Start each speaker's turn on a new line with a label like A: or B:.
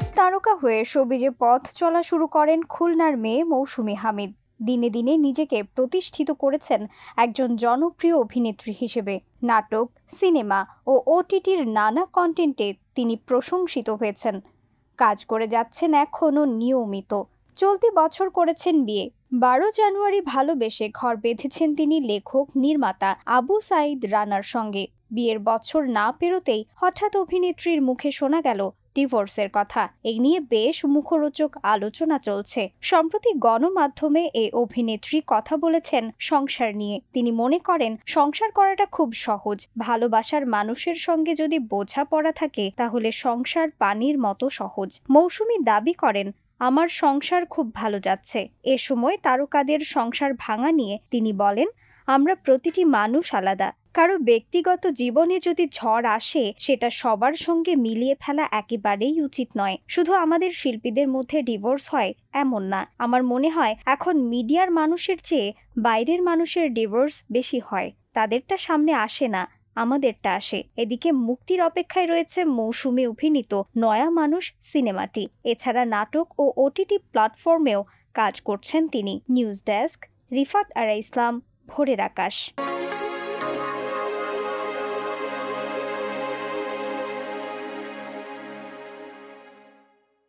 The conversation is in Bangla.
A: ড্রাগস তারকা হয়ে সবিজে পথ চলা শুরু করেন খুলনার মেয়ে মৌসুমি হামিদ দিনে দিনে নিজেকে প্রতিষ্ঠিত করেছেন একজন জনপ্রিয় অভিনেত্রী হিসেবে নাটক সিনেমা ও ওটিটির নানা কন্টেন্টে তিনি প্রশংসিত হয়েছেন কাজ করে যাচ্ছেন এখনও নিয়মিত চলতি বছর করেছেন বিয়ে বারো জানুয়ারি ভালোবেসে ঘর বেঁধেছেন তিনি লেখক নির্মাতা আবু সাইদ রানার সঙ্গে বিয়ের বছর না পেরোতেই হঠাৎ অভিনেত্রীর মুখে শোনা গেল ডিভোর্সের কথা এই নিয়ে বেশ মুখরোচক আলোচনা চলছে সম্প্রতি গণমাধ্যমে এই অভিনেত্রী কথা বলেছেন সংসার নিয়ে তিনি মনে করেন সংসার করাটা খুব সহজ ভালোবাসার মানুষের সঙ্গে যদি বোঝাপড়া থাকে তাহলে সংসার পানির মতো সহজ মৌসুমি দাবি করেন আমার সংসার খুব ভালো যাচ্ছে এ সময় তারকাদের সংসার ভাঙা নিয়ে তিনি বলেন আমরা প্রতিটি মানুষ আলাদা কারো ব্যক্তিগত জীবনে যদি ঝড় আসে সেটা সবার সঙ্গে মিলিয়ে ফেলা একেবারেই উচিত নয় শুধু আমাদের শিল্পীদের মধ্যে ডিভোর্স হয় এমন না আমার মনে হয় এখন মিডিয়ার মানুষের চেয়ে বাইরের মানুষের ডিভোর্স বেশি হয় তাদেরটা সামনে আসে না আমাদেরটা আসে এদিকে মুক্তির অপেক্ষায় রয়েছে মৌসুমে অভিনীত নয়া মানুষ সিনেমাটি এছাড়া নাটক ও ওটিটি প্ল্যাটফর্মেও কাজ করছেন তিনি নিউজ ডেস্ক রিফাত আরা ইসলাম ভোরের আকাশ